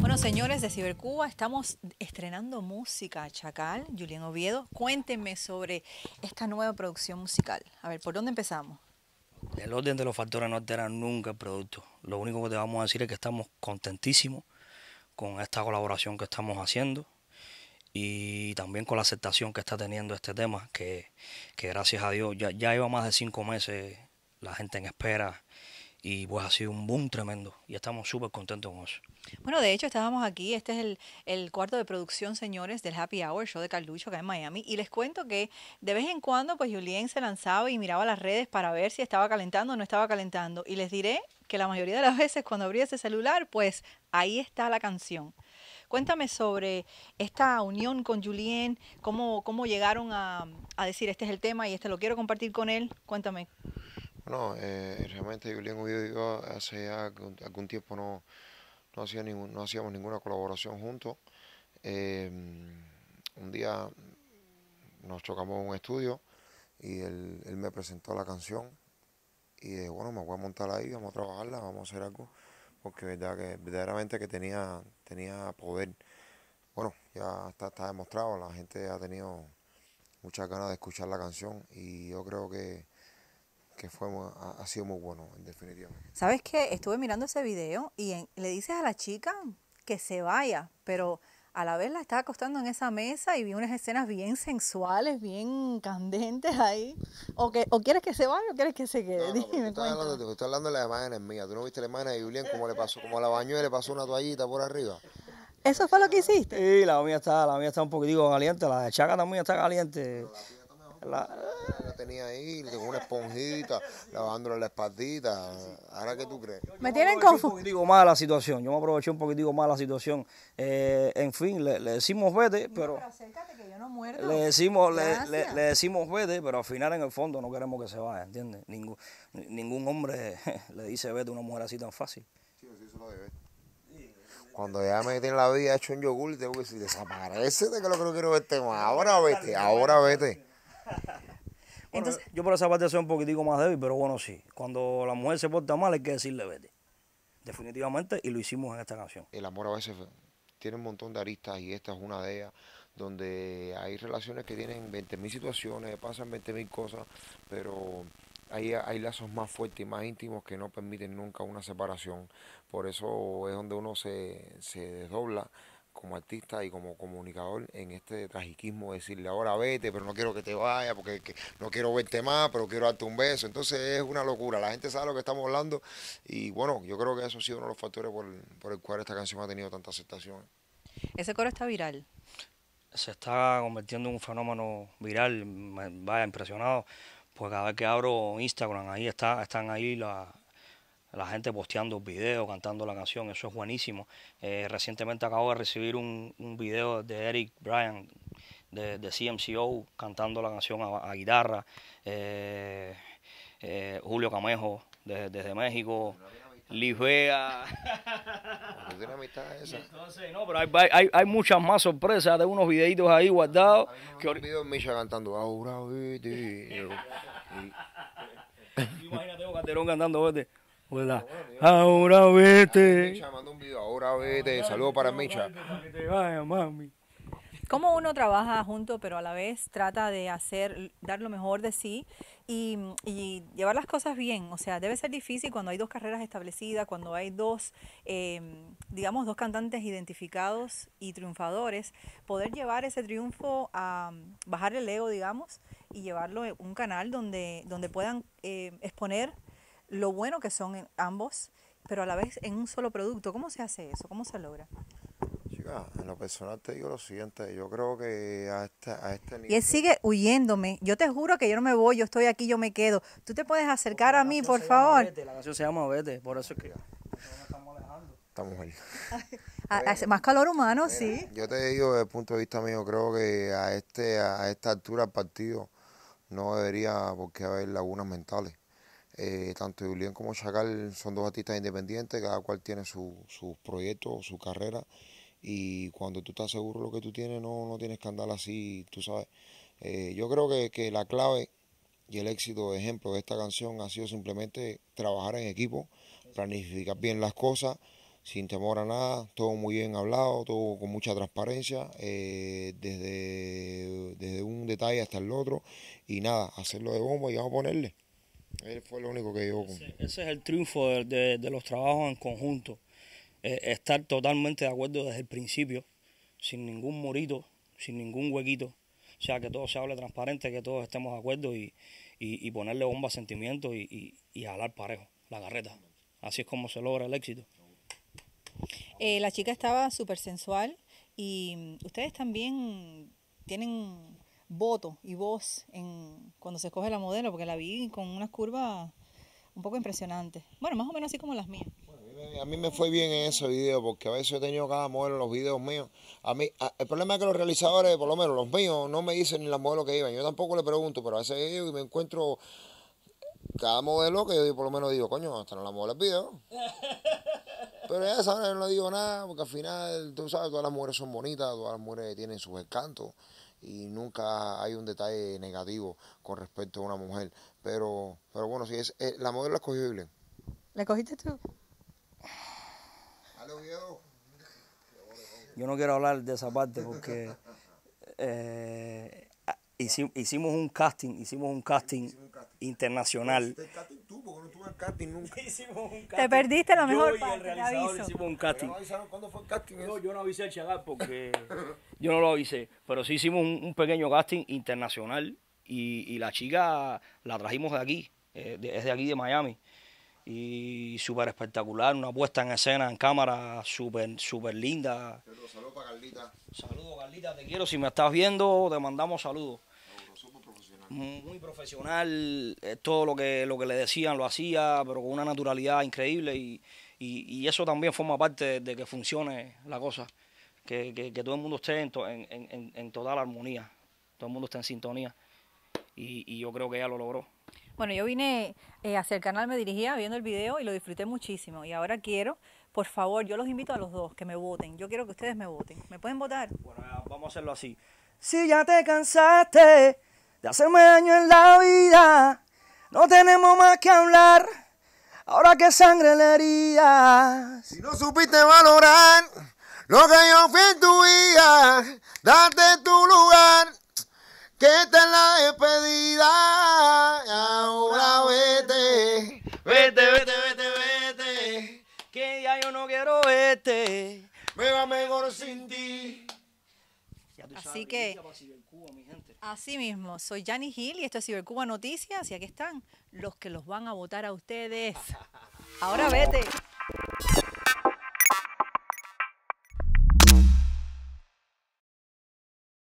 Bueno, Señores de Cibercuba, estamos estrenando música, Chacal, Julián Oviedo. Cuéntenme sobre esta nueva producción musical. A ver, ¿por dónde empezamos? El orden de los factores no altera nunca el producto. Lo único que te vamos a decir es que estamos contentísimos con esta colaboración que estamos haciendo y también con la aceptación que está teniendo este tema, que, gracias a Dios ya, ya lleva más de cinco meses la gente en espera y pues ha sido un boom tremendo y estamos súper contentos con eso. Bueno, de hecho estábamos aquí, este es el, cuarto de producción, señores, del Happy Hour Show de Carlucho acá en Miami y les cuento que de vez en cuando pues Julien se lanzaba y miraba las redes para ver si estaba calentando o no estaba calentando y les diré que la mayoría de las veces cuando abría ese celular pues ahí está la canción. Cuéntame sobre esta unión con Julien, cómo, cómo llegaron a, decir este es el tema y este lo quiero compartir con él. Cuéntame. Bueno, eh, realmente Julien y yo hace algún, tiempo no, hacía no hacíamos ninguna colaboración juntos. Eh, un día nos chocamos en un estudio y él, él me presentó la canción y bueno, me voy a montar ahí, vamos a trabajarla, vamos a hacer algo porque que verdaderamente que tenía, tenía poder. Bueno, ya está, está demostrado, la gente ha tenido muchas ganas de escuchar la canción y yo creo que, fue, ha, sido muy bueno, en definitiva. ¿Sabes qué? Estuve mirando ese video y le dices a la chica que se vaya, pero a la vez la estaba acostando en esa mesa y vi unas escenas bien sensuales, bien candentes ahí. ¿O, que, o quieres que se vaya o quieres que se quede? No, Dime, hablando, de las imágenes mías. ¿Tú no viste la imagen de Julián cómo le pasó? Como la la y le pasó una toallita por arriba. ¿Eso fue lo que hiciste? Sí, la mía está, la mía está un poquitico caliente. La de Chaca también está caliente la, tenía ahí con una esponjita, lavándole la espaldita. ¿Ahora que tú crees? Me tienen confuso digo situación, yo me aproveché un poquitico más la situación. Eh, en fin, le, decimos vete, pero... que yo no Le decimos, le, le, decimos vete, pero al final en el fondo no queremos que se vaya, ¿entiendes? Ningún, ningún hombre le dice vete a una mujer así tan fácil. cuando ya me en la vida hecho en yogur, tengo que decir, de que lo que no quiero verte este más. Ahora vete, ahora vete yo por esa parte soy un poquitico más débil, pero bueno, sí. Cuando la mujer se porta mal hay que decirle vete. Definitivamente, y lo hicimos en esta canción. El amor a veces tiene un montón de aristas y esta es una de ellas, donde hay relaciones que tienen 20.000 situaciones, pasan 20.000 cosas, pero hay, hay lazos más fuertes y más íntimos que no permiten nunca una separación. Por eso es donde uno se, se desdobla como artista y como comunicador en este tragiquismo decirle ahora vete, pero no quiero que te vaya, porque no quiero verte más, pero quiero darte un beso. Entonces es una locura, la gente sabe lo que estamos hablando y bueno, yo creo que eso ha sido uno de los factores por, el cual esta canción ha tenido tanta aceptación. Ese coro está viral. Se está convirtiendo en un fenómeno viral, vaya impresionado, porque cada vez que abro Instagram, ahí está, están ahí las la gente posteando videos, cantando la canción, eso es buenísimo. Eh, recientemente acabo de recibir un, video de Eric Bryan de, CMCO cantando la canción a, guitarra, eh, eh, Julio Camejo desde México. esa. Entonces, no, pero hay, muchas más sorpresas. de unos videitos ahí guardados. Que... Un video de Misha cantando cantando, Hola, Ahora vete. Ah, un video, ahora vete. Saludos para Micha. Cómo uno trabaja junto, pero a la vez trata de hacer, dar lo mejor de sí y, llevar las cosas bien. O sea, debe ser difícil cuando hay dos carreras establecidas, cuando hay dos, em, digamos, dos cantantes identificados y triunfadores, poder llevar ese triunfo a bajar el ego, digamos, y llevarlo a un canal donde, donde puedan eh, exponer lo bueno que son ambos, pero a la vez en un solo producto. ¿Cómo se hace eso? ¿Cómo se logra? Chica, en lo personal te digo lo siguiente, yo creo que a este nivel... Y él sigue huyéndome, yo te juro que yo no me voy, yo estoy aquí, yo me quedo. Tú te puedes acercar a mí, por favor. Vete, la canción se llama Vete, por eso es que... Esta mujer. Hace más calor humano, sí. Yo te digo, desde el punto de vista mío, creo que a, este, a esta altura del partido no debería porque haber lagunas mentales. Eh, tanto Julián como Chacal son dos artistas independientes, cada cual tiene sus su proyectos, su carrera. Y cuando tú estás seguro de lo que tú tienes, no, no tienes que andar así, tú sabes. Eh, yo creo que, la clave y el éxito, ejemplo, de esta canción ha sido simplemente trabajar en equipo, planificar bien las cosas, sin temor a nada, todo muy bien hablado, todo con mucha transparencia, eh, desde, desde un detalle hasta el otro. Y nada, hacerlo de bombo y vamos a ponerle único que Ese, es el triunfo de, los trabajos en conjunto. Eh, estar totalmente de acuerdo desde el principio, sin ningún morito, sin ningún huequito. O sea, que todo se hable transparente, que todos estemos de acuerdo y, ponerle bomba a sentimientos y, y, parejo la carreta. Así es como se logra el éxito. Eh, la chica estaba súper sensual y ustedes también tienen voto y voz en, cuando se escoge la modelo, porque la vi con unas curvas un poco impresionantes. Bueno, más o menos así como las mías. Bueno, a, mí, me fue bien en ese video, porque a veces he tenido cada modelo en los videos míos. A mí, el problema es que los realizadores, por lo menos los míos, no me dicen ni las modelo que iban. Yo tampoco le pregunto, pero a veces yo me encuentro cada modelo que yo por lo menos digo, coño, hasta no la modelo el video. Pero ya sabes, no le digo nada, porque al final, tú sabes, todas las mujeres son bonitas, todas las mujeres tienen sus encantos y nunca hay un detalle negativo con respecto a una mujer. Pero, pero bueno, si es, eh, la modelo la escogió ¿La cogiste tú? Yo no quiero hablar de esa parte porque eh, hicimos, un casting, hicimos un casting internacional pues, te perdiste la mejor yo el hicimos un casting. yo no avisé al porque yo no lo avisé. Pero sí hicimos un, pequeño casting internacional y, la chica la trajimos de aquí, eh, es de aquí de Miami. Y súper espectacular, una puesta en escena, en cámara, súper super linda. Carlita. Saludos, Carlita, te quiero. Si me estás viendo, te mandamos saludos muy profesional, eh, todo lo que, lo que le decían lo hacía, pero con una naturalidad increíble y, y, eso también forma parte de que funcione la cosa, que, que, todo el mundo esté en, to, en, en, total armonía, todo el mundo esté en sintonía y, y yo creo que ella lo logró. Bueno, yo vine eh, hacia el canal, me dirigía viendo el video y lo disfruté muchísimo y ahora quiero por favor, yo los invito a los dos que me voten. Yo quiero que ustedes me voten. ¿Me pueden votar? Bueno, vamos a hacerlo así. Si ya te cansaste de hacerme daño en la vida. No tenemos más que hablar, ahora que sangre la herida. Si no supiste valorar lo que yo fui en tu vida, date tu lugar, que esta es la despedida. Ahora vete, vete, vete, vete, vete, que ya yo no quiero verte. Me va mejor sin ti. Así que, así mismo, soy Yanni Gil y esto es Cibercuba Noticias y aquí están los que los van a votar a ustedes. Ahora vete.